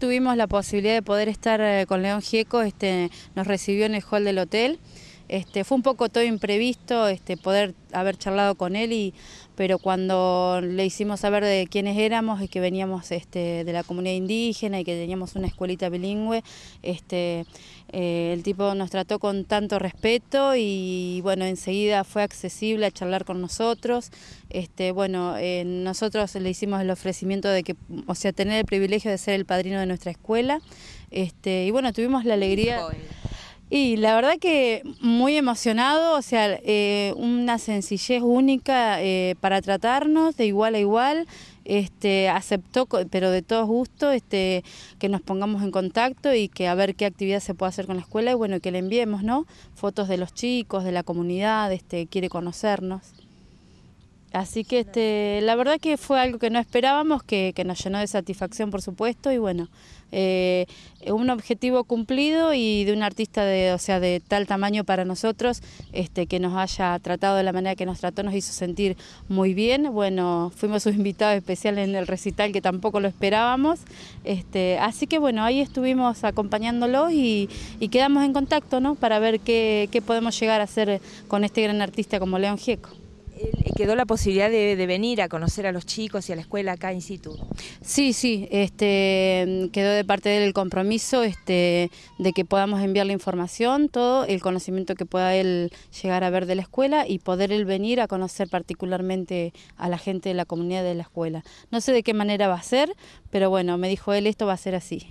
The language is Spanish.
Tuvimos la posibilidad de poder estar eh, con León Gieco, este, nos recibió en el hall del hotel. Este, fue un poco todo imprevisto este, poder haber charlado con él, y, pero cuando le hicimos saber de quiénes éramos y que veníamos este, de la comunidad indígena y que teníamos una escuelita bilingüe, este, eh, el tipo nos trató con tanto respeto y bueno, enseguida fue accesible a charlar con nosotros. Este, bueno, eh, nosotros le hicimos el ofrecimiento de que, o sea, tener el privilegio de ser el padrino de nuestra escuela. Este, y bueno, tuvimos la alegría... Y la verdad que muy emocionado, o sea, eh, una sencillez única eh, para tratarnos de igual a igual. Este, aceptó, pero de todo gusto, este, que nos pongamos en contacto y que a ver qué actividad se puede hacer con la escuela y bueno, que le enviemos, ¿no? Fotos de los chicos, de la comunidad, este, quiere conocernos. Así que este, la verdad que fue algo que no esperábamos, que, nos llenó de satisfacción por supuesto y bueno, eh, un objetivo cumplido y de un artista de, o sea, de tal tamaño para nosotros, este, que nos haya tratado de la manera que nos trató, nos hizo sentir muy bien. Bueno, fuimos sus invitados especiales en el recital que tampoco lo esperábamos. Este, así que bueno, ahí estuvimos acompañándolos y, quedamos en contacto para ver qué, qué podemos llegar a hacer con este gran artista como León Gieco. Eh, quedó la posibilidad de, venir a conocer a los chicos y a la escuela acá in situ. Sí, sí, este, mm, quedó de parte del compromiso este, de que podamos enviar la información, todo el conocimiento que pueda él llegar a ver de la escuela y poder él venir a conocer particularmente a la gente de la comunidad de la escuela. No sé de qué manera va a ser, pero bueno, me dijo él, esto va a ser así.